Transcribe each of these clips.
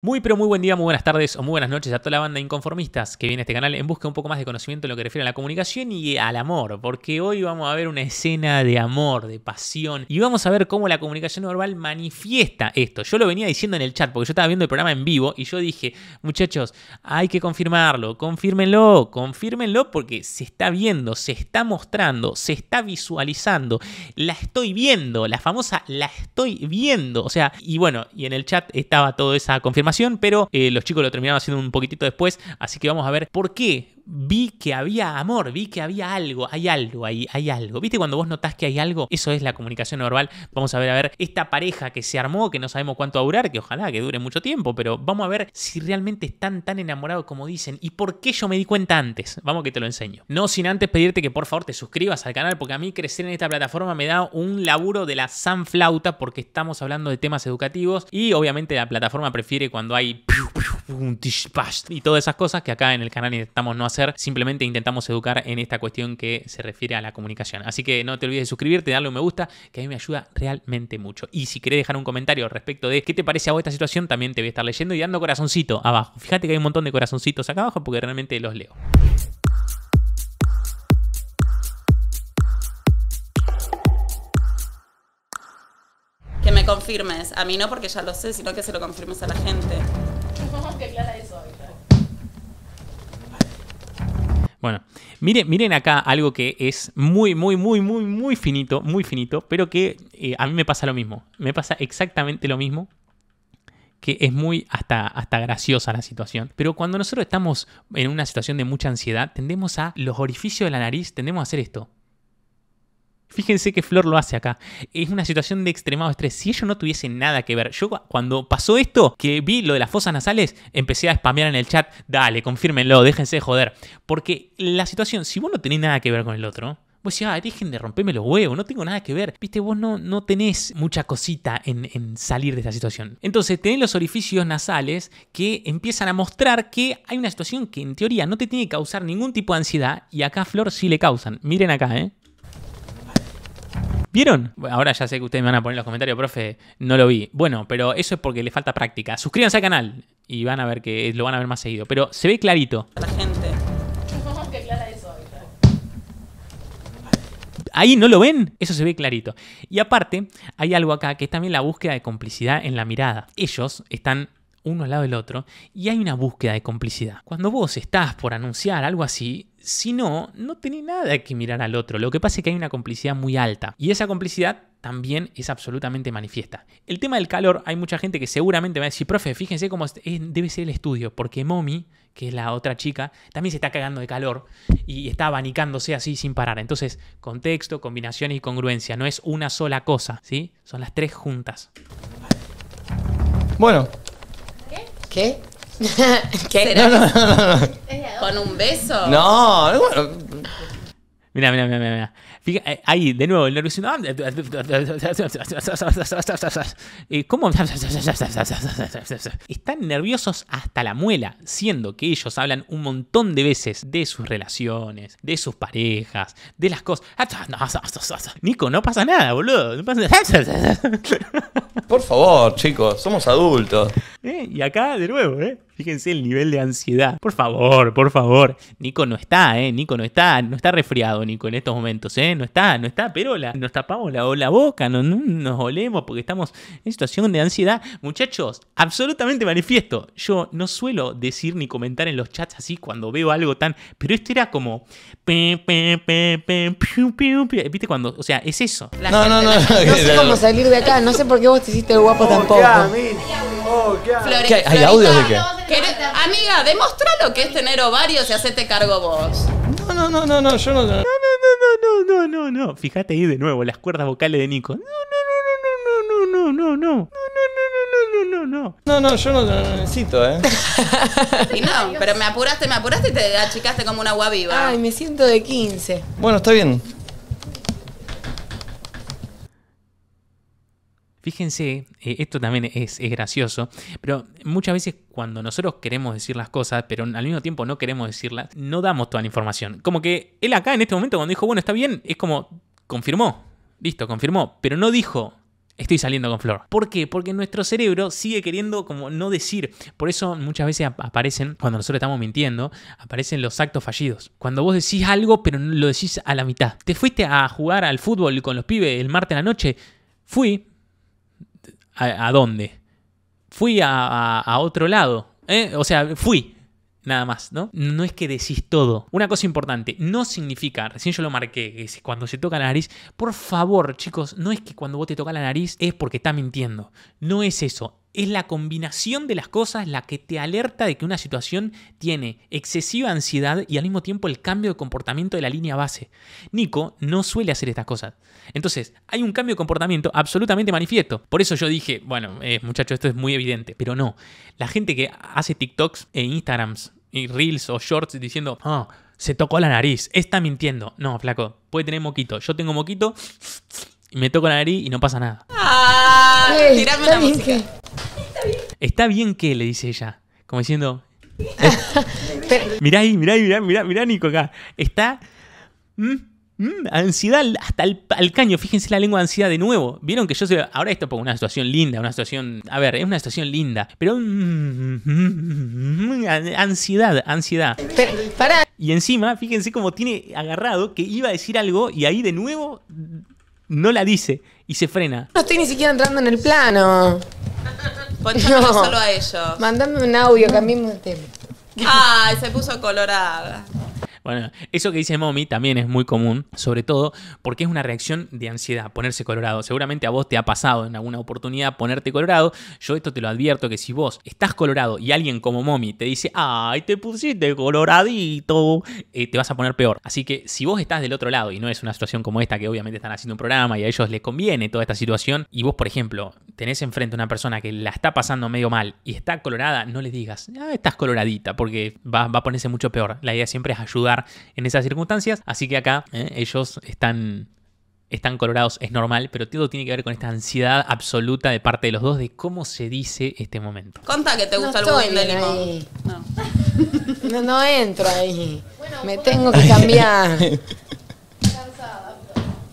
Muy pero muy buen día, muy buenas tardes o muy buenas noches a toda la banda de inconformistas que viene a este canal en busca de un poco más de conocimiento en lo que refiere a la comunicación y al amor, porque hoy vamos a ver una escena de amor, de pasión, y vamos a ver cómo la comunicación verbal manifiesta esto. Yo lo venía diciendo en el chat, porque yo estaba viendo el programa en vivo y yo dije, muchachos, hay que confirmarlo, confírmenlo, confírmenlo porque se está viendo, se está mostrando, se está visualizando, la estoy viendo, la famosa la estoy viendo, o sea, y bueno, y en el chat estaba toda esa confirmación pero eh, los chicos lo terminaron haciendo un poquitito después, así que vamos a ver por qué vi que había amor, vi que había algo, hay algo ahí, hay algo. ¿Viste cuando vos notás que hay algo? Eso es la comunicación verbal. Vamos a ver, a ver, esta pareja que se armó, que no sabemos cuánto va a durar, que ojalá que dure mucho tiempo, pero vamos a ver si realmente están tan enamorados como dicen y por qué yo me di cuenta antes. Vamos que te lo enseño. No sin antes pedirte que por favor te suscribas al canal porque a mí crecer en esta plataforma me da un laburo de la flauta porque estamos hablando de temas educativos y obviamente la plataforma prefiere cuando hay y todas esas cosas que acá en el canal intentamos no hacer, simplemente intentamos educar en esta cuestión que se refiere a la comunicación. Así que no te olvides de suscribirte, darle un me gusta, que a mí me ayuda realmente mucho. Y si querés dejar un comentario respecto de qué te parece a vos esta situación, también te voy a estar leyendo y dando corazoncito abajo. Fíjate que hay un montón de corazoncitos acá abajo porque realmente los leo. Que me confirmes, a mí no porque ya lo sé, sino que se lo confirmes a la gente. Bueno, miren, miren acá algo que es muy, muy, muy, muy, muy finito, muy finito, pero que eh, a mí me pasa lo mismo. Me pasa exactamente lo mismo que es muy hasta, hasta graciosa la situación. Pero cuando nosotros estamos en una situación de mucha ansiedad, tendemos a los orificios de la nariz, tendemos a hacer esto. Fíjense que Flor lo hace acá. Es una situación de extremado estrés. Si ellos no tuviesen nada que ver, yo cuando pasó esto, que vi lo de las fosas nasales, empecé a spamear en el chat, dale, confírmenlo, déjense de joder. Porque la situación, si vos no tenés nada que ver con el otro, Vos decís, ah, dejen de romperme los huevos, no tengo nada que ver. Viste, vos no, no tenés mucha cosita en, en, salir de esta situación. Entonces, tenés los orificios nasales que empiezan a mostrar que hay una situación que en teoría no te tiene que causar ningún tipo de ansiedad y acá a Flor sí le causan. Miren acá, ¿eh? ¿Vieron? Ahora ya sé que ustedes me van a poner en los comentarios, profe, no lo vi. Bueno, pero eso es porque le falta práctica. Suscríbanse al canal y van a ver que lo van a ver más seguido. Pero se ve clarito. La gente. Ahí no lo ven, eso se ve clarito. Y aparte, hay algo acá que es también la búsqueda de complicidad en la mirada. Ellos están uno al lado del otro y hay una búsqueda de complicidad. Cuando vos estás por anunciar algo así, si no, no tenés nada que mirar al otro. Lo que pasa es que hay una complicidad muy alta y esa complicidad también es absolutamente manifiesta. El tema del calor, hay mucha gente que seguramente va a decir, profe, fíjense cómo debe ser el estudio, porque Momi, que es la otra chica, también se está cagando de calor y está abanicándose así sin parar. Entonces, contexto, combinación y congruencia, no es una sola cosa, ¿sí? Son las tres juntas. Bueno, ¿Qué? ¿Qué? No, ¿Con un beso? No, bueno. Mira, mira, mira, mira. Eh, ahí, de nuevo, el nervioso. Eh, ¿Cómo? Están nerviosos hasta la muela, siendo que ellos hablan un montón de veces de sus relaciones, de sus parejas, de las cosas. Nico, no pasa nada, boludo. No pasa nada. Por favor, chicos, somos adultos. ¿Eh? Y acá, de nuevo, ¿eh? Fíjense el nivel de ansiedad. Por favor, por favor. Nico no está, ¿eh? Nico no está. No está resfriado, Nico, en estos momentos, ¿eh? No está, no está. Pero la, nos tapamos la, boca, no, nos olemos porque estamos en situación de ansiedad. Muchachos, absolutamente manifiesto. Yo no suelo decir ni comentar en los chats así cuando veo algo tan... Pero esto era como... ¿Viste cuando? O sea, es eso. No, no, no. No, sé cómo salir de acá. No sé por qué vos te hiciste guapo tampoco. ¿qué hay? audios de qué? Amiga, demostrá lo que es tener ovarios y hacete cargo vos. No, no, no, no, no, yo no. no. No, no, no, no, no, no. Fíjate ahí de nuevo las cuerdas vocales de Nico. No, no, no, no, no, no, no, no. No, no, no, no, no, no, no, no. No, yo no, necesito, ¿eh? Y no, pero me apuraste, me apuraste y te achicaste como una agua viva. Ay, me siento de 15. Bueno, está bien. Fíjense, eh, esto también es, gracioso, pero muchas veces cuando nosotros queremos decir las cosas, pero al mismo tiempo no queremos decirlas, no damos toda la información. Como que él acá en este momento cuando dijo, bueno, está bien, es como, confirmó, listo, confirmó, pero no dijo, estoy saliendo con Flor. ¿Por qué? Porque nuestro cerebro sigue queriendo como no decir. Por eso muchas veces aparecen, cuando nosotros estamos mintiendo, aparecen los actos fallidos. Cuando vos decís algo, pero lo decís a la mitad. Te fuiste a jugar al fútbol con los pibes el martes a la noche, fui, ¿A, dónde? Fui a, otro lado. ¿eh? O sea, fui. Nada más, ¿no? No es que decís todo. Una cosa importante, no significa, recién yo lo marqué, cuando se toca la nariz, por favor, chicos, no es que cuando vos te toca la nariz es porque está mintiendo. No es eso es la combinación de las cosas la que te alerta de que una situación tiene excesiva ansiedad y al mismo tiempo el cambio de comportamiento de la línea base. Nico no suele hacer estas cosas. Entonces, hay un cambio de comportamiento absolutamente manifiesto. Por eso yo dije, bueno, muchachos, eh, muchacho, esto es muy evidente, pero no. La gente que hace TikToks e Instagrams y Reels o Shorts diciendo, ah, se tocó la nariz, está mintiendo. No, flaco, puede tener moquito. Yo tengo moquito y me toco la nariz y no pasa nada. Ah, tirame Está bien que, le dice ella, como diciendo... mirá ahí, mirá ahí, mirá, mirá, mirá Nico acá. Está... Mm, mm, ansiedad hasta el, al caño. Fíjense la lengua de ansiedad de nuevo. Vieron que yo sé. Ahora esto es una situación linda, una situación... A ver, es una situación linda. Pero... Mm, ansiedad, ansiedad. Y encima, fíjense cómo tiene agarrado que iba a decir algo y ahí de nuevo no la dice y se frena. No estoy ni siquiera entrando en el plano solo a ellos. Mandame un audio, que mí me tema. Ay, se puso colorada. Bueno, eso que dice mommy también es muy común, sobre todo porque es una reacción de ansiedad, ponerse colorado. Seguramente a vos te ha pasado en alguna oportunidad ponerte colorado. Yo esto te lo advierto que si vos estás colorado y alguien como mommy te dice, ay, te pusiste coloradito, eh, te vas a poner peor. Así que si vos estás del otro lado y no es una situación como esta que obviamente están haciendo un programa y a ellos les conviene toda esta situación, y vos, por ejemplo, tenés enfrente a una persona que la está pasando medio mal y está colorada, no le digas, ah, estás coloradita, porque va, a ponerse mucho peor. La idea siempre es ayudar en esas circunstancias. Así que acá ¿eh? ellos están están colorados es normal, pero todo tiene que ver con esta ansiedad absoluta de parte de los dos de cómo se dice este momento. Conta que te gusta el buen limón. No. entro ahí. Me tengo que cambiar.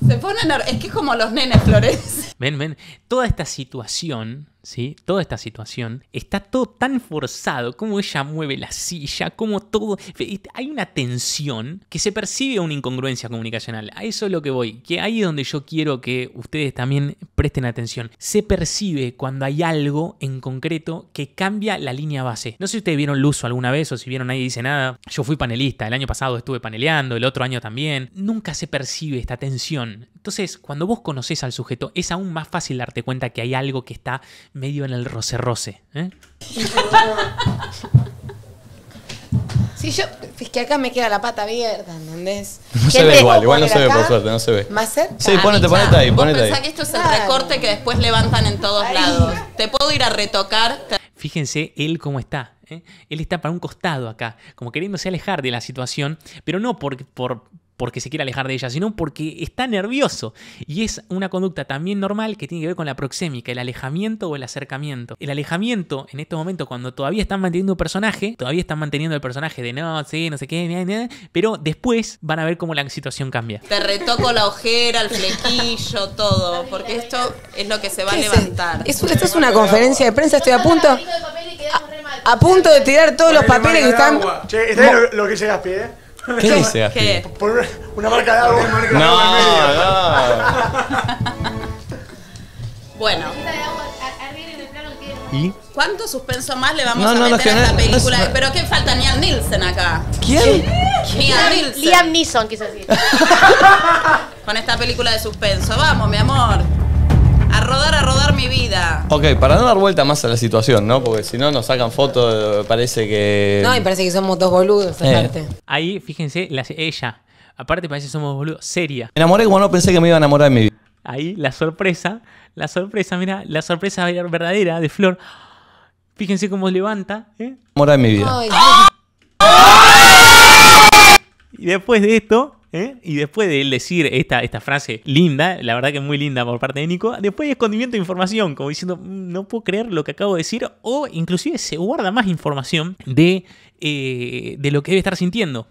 Se ponen, es que es como los nenes, Flores. Ven, ven, toda esta situación ¿sí? Toda esta situación está todo tan forzado, Como ella mueve la silla, como todo... Este, hay una tensión que se percibe una incongruencia comunicacional. A eso es lo que voy, que ahí es donde yo quiero que ustedes también presten atención. Se percibe cuando hay algo en concreto que cambia la línea base. No sé si ustedes vieron Luzo alguna vez o si vieron Nadie Dice Nada. Yo fui panelista, el año pasado estuve paneleando, el otro año también. Nunca se percibe esta tensión. Entonces, cuando vos conoces al sujeto, es aún más fácil darte cuenta que hay algo que está medio en el roce-roce. ¿eh? Sí, yo, es que acá me queda la pata abierta, ¿entendés? No se ve igual, igual no se ve por suerte, no se ve. ¿Más cerca? Sí, ponete, ponete ahí, ponete ahí. que esto es el recorte que después levantan en todos lados. Te puedo ir a retocar. Fíjense él cómo está. ¿eh? Él está para un costado acá, como queriéndose alejar de la situación, pero no por, por porque se quiere alejar de ella, sino porque está nervioso. Y es una conducta también normal que tiene que ver con la proxémica, el alejamiento o el acercamiento. El alejamiento, en estos momentos, cuando todavía están manteniendo un personaje, todavía están manteniendo el personaje de no, sí, no sé qué, pero después van a ver cómo la situación cambia. Te retoco la ojera, el flequillo, todo, porque esto es lo que se va a levantar. Esto es una conferencia de prensa, estoy a punto... A, punto de tirar todos los papeles que están... lo, que llegas, pie eh. ¿Qué dice una marca de agua, una marca de agua No, Bueno, ¿Y? ¿cuánto suspenso más le vamos a meter a esta película? Pero ¿qué falta? Niel Nielsen acá. ¿Quién? Niam Liam, Nielsen. Liam Neeson, quise decir. Con esta película de suspenso. Vamos, mi amor mi vida. Ok, para no dar vuelta más a la situación, ¿no? Porque si no nos sacan fotos, parece que. No, y parece que somos dos boludos, eh. aparte. Ahí, fíjense, ella. Aparte parece que somos boludos. Seria. Me enamoré como no pensé que me iba a enamorar de mi vida. Ahí, la sorpresa. La sorpresa, mira, la sorpresa verdadera de Flor. Fíjense cómo levanta. ¿eh? Enamorar de mi vida. Y después de esto, ¿eh? Y después de él decir esta, esta frase linda, la verdad que es muy linda por parte de Nico, después hay escondimiento de información, como diciendo, mm, no puedo creer lo que acabo de decir, o inclusive se guarda más información eh, de, lo que debe estar sintiendo.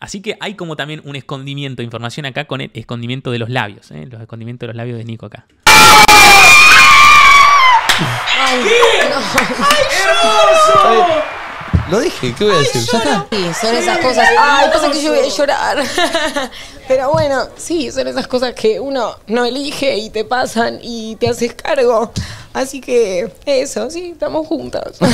Así que hay como también un escondimiento de información acá con el escondimiento de los labios, ¿eh? los escondimientos de los labios de Nico acá. ¡Ay, hermoso! Lo dije, ¿qué voy a decir? ¿Ya está? Sí, son esas cosas. Ay, pasa que yo voy a llorar. Pero bueno, sí, son esas cosas que uno no elige y te pasan y te haces cargo. Así que eso, sí, estamos juntos.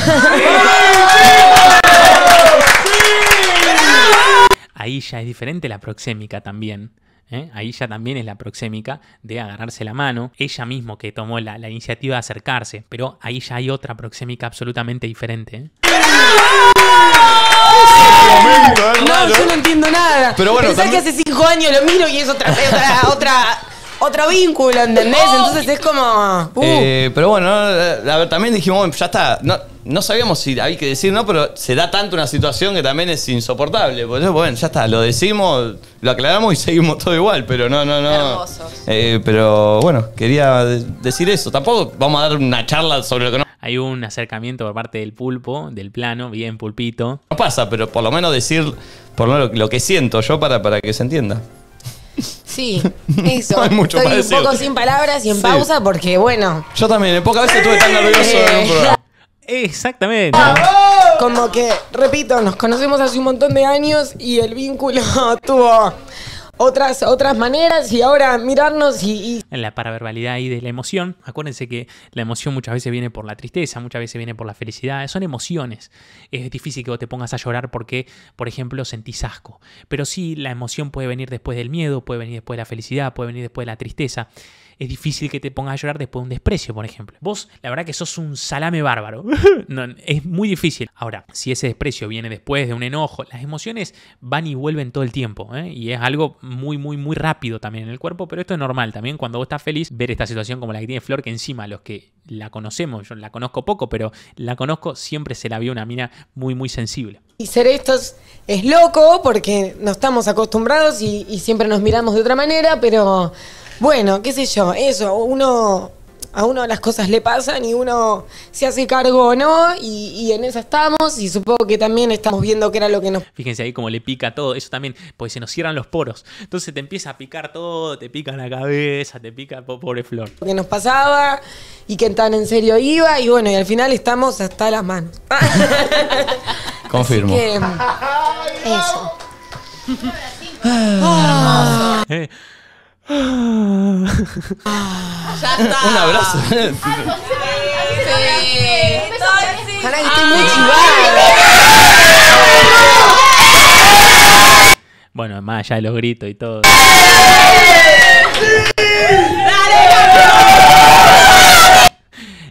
Ahí ya es diferente la proxémica también. ¿eh? Ahí ya también es la proxémica de agarrarse la mano, ella mismo que tomó la, la iniciativa de acercarse, pero ahí ya hay otra proxémica absolutamente diferente. ¿eh? No, yo no entiendo nada. Pero bueno, que hace cinco años lo miro y es otra, otra, otra, otro vínculo, ¿entendés? Entonces es como. Uh. Eh, pero bueno, también dijimos, ya está. No, no sabíamos si había que decir no, pero se da tanto una situación que también es insoportable. Pues bueno, ya está, lo decimos, lo aclaramos y seguimos todo igual, pero no, no, no. Eh, pero bueno, quería decir eso. Tampoco vamos a dar una charla sobre lo que no hay un acercamiento por parte del pulpo, del plano, bien pulpito. No pasa, pero por lo menos decir por lo, que siento yo para, para que se entienda. Sí, eso. Estoy un poco sin palabras y en pausa porque, bueno. Yo también, en pocas veces estuve tan eh, nervioso en un Exactamente. Como que, repito, nos conocemos hace un montón de años y el vínculo tuvo otras, otras maneras y ahora mirarnos y, En la paraverbalidad y de la emoción, acuérdense que la emoción muchas veces viene por la tristeza, muchas veces viene por la felicidad, son emociones. Es difícil que vos te pongas a llorar porque, por ejemplo, sentís asco. Pero sí, la emoción puede venir después del miedo, puede venir después de la felicidad, puede venir después de la tristeza es difícil que te pongas a llorar después de un desprecio, por ejemplo. Vos, la verdad que sos un salame bárbaro. es muy difícil. Ahora, si ese desprecio viene después de un enojo, las emociones van y vuelven todo el tiempo. ¿eh? Y es algo muy, muy, muy rápido también en el cuerpo, pero esto es normal también cuando vos estás feliz ver esta situación como la que tiene Flor, que encima los que la conocemos, yo la conozco poco, pero la conozco, siempre se la vio una mina muy, muy sensible. Y ser estos es loco porque no estamos acostumbrados y siempre nos miramos de otra manera, pero... Bueno, qué sé yo, eso, uno a uno las cosas le pasan y uno se hace cargo o no, y, en eso estamos, y supongo que también estamos viendo qué era lo que nos... Fíjense ahí cómo le pica todo, eso también, pues se nos cierran los poros, entonces te empieza a picar todo, te pica la cabeza, te pica pobre flor. Lo que nos pasaba y que tan en serio iba, y bueno, y al final estamos hasta las manos. Confirmo. eso. Eh, ya está. Un abrazo. Sí. Pará, que estoy muy chivada. Bueno, más allá de los gritos y todo. ¡Sí! ¡Dale,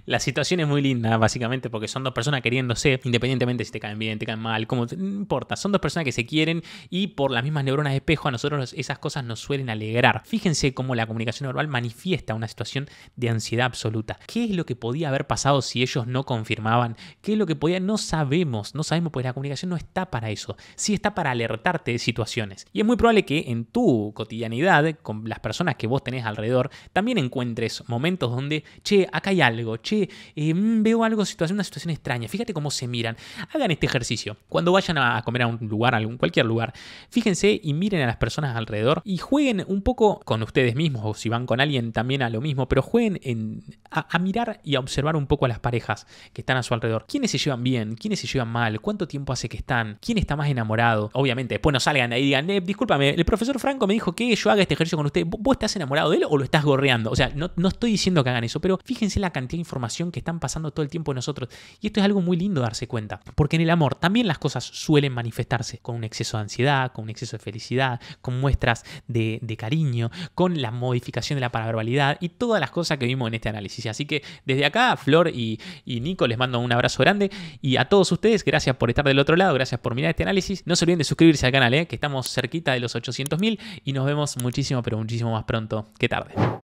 la situación es muy linda, básicamente, porque son dos personas queriéndose, independientemente si te caen bien, te caen mal, como no importa. Son dos personas que se quieren y por las mismas neuronas de espejo a nosotros esas cosas nos suelen alegrar. Fíjense cómo la comunicación verbal manifiesta una situación de ansiedad absoluta. ¿Qué es lo que podía haber pasado si ellos no confirmaban? ¿Qué es lo que podía? No sabemos, no sabemos, porque la comunicación no está para eso. Sí está para alertarte de situaciones. Y es muy probable que en tu cotidianidad, con las personas que vos tenés alrededor, también encuentres momentos donde, che, acá hay algo, che, Mm, veo algo, situación, una situación extraña, fíjate cómo se miran. Hagan este ejercicio. Cuando vayan a comer a un lugar, a algún, cualquier lugar, fíjense y miren a las personas alrededor y jueguen un poco con ustedes mismos o si van con alguien también a lo mismo, pero jueguen a, mirar y a observar un poco a las parejas que están a su alrededor. ¿Quiénes se llevan bien? ¿Quiénes se llevan mal? ¿Cuánto tiempo hace que están? ¿Quién está más enamorado? Obviamente, después no salgan ahí y digan, eh, discúlpame, el profesor Franco me dijo que yo haga este ejercicio con usted. ¿Vos estás enamorado de él o lo estás gorreando? O sea, no, no estoy diciendo que hagan eso, pero fíjense la cantidad de información que están pasando todo el tiempo nosotros. Y esto es algo muy lindo darse cuenta, porque en el amor también las cosas suelen manifestarse con un exceso de ansiedad, con un exceso de felicidad, con muestras de, cariño, con la modificación de la paraverbalidad y todas las cosas que vimos en este análisis. Así que desde acá, Flor y, Nico, les mando un abrazo grande y a todos ustedes, gracias por estar del otro lado, gracias por mirar este análisis. No se olviden de suscribirse al canal, ¿eh? que estamos cerquita de los 800.000 y nos vemos muchísimo, pero muchísimo más pronto. que tarde!